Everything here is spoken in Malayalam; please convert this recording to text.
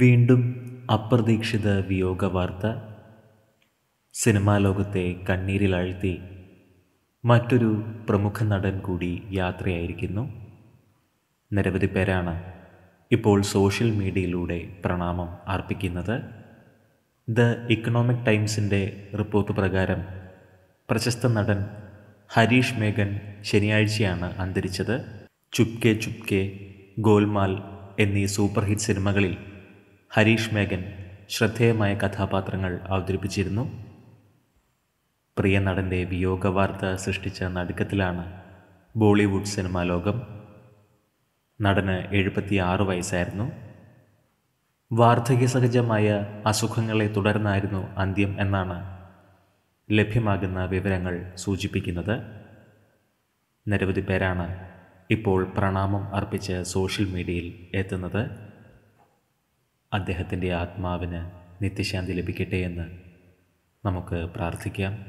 വീണ്ടും അപ്രതീക്ഷിത വിയോഗ വാർത്ത സിനിമാ ലോകത്തെ കണ്ണീരിലാഴ്ത്തി മറ്റൊരു പ്രമുഖ നടൻ കൂടി യാത്രയായിരിക്കുന്നു നിരവധി പേരാണ് ഇപ്പോൾ സോഷ്യൽ മീഡിയയിലൂടെ പ്രണാമം അർപ്പിക്കുന്നത് ദ ഇക്കണോമിക് ടൈംസിൻ്റെ റിപ്പോർട്ട് പ്രകാരം പ്രശസ്ത നടൻ ഹരീഷ് മേഗൻ ശനിയാഴ്ചയാണ് അന്തരിച്ചത് ചുപ്കെ ചുപ്കെ ഗോൽമാൽ എന്നീ സൂപ്പർ ഹിറ്റ് സിനിമകളിൽ ഹരീഷ് മേഗൻ ശ്രദ്ധേയമായ കഥാപാത്രങ്ങൾ അവതരിപ്പിച്ചിരുന്നു പ്രിയ നടൻ്റെ വിയോഗ വാർത്ത സൃഷ്ടിച്ച നടുക്കത്തിലാണ് ബോളിവുഡ് സിനിമാ ലോകം നടന് എഴുപത്തി ആറ് വയസ്സായിരുന്നു വാർദ്ധക്യ സഹജമായ അസുഖങ്ങളെ തുടർന്നായിരുന്നു അന്ത്യം എന്നാണ് ലഭ്യമാകുന്ന വിവരങ്ങൾ സൂചിപ്പിക്കുന്നത് നിരവധി പേരാണ് ഇപ്പോൾ പ്രണാമം അർപ്പിച്ച് സോഷ്യൽ മീഡിയയിൽ എത്തുന്നത് അദ്ദേഹത്തിൻ്റെ ആത്മാവിന് നിത്യശാന്തി ലഭിക്കട്ടെ എന്ന് നമുക്ക് പ്രാർത്ഥിക്കാം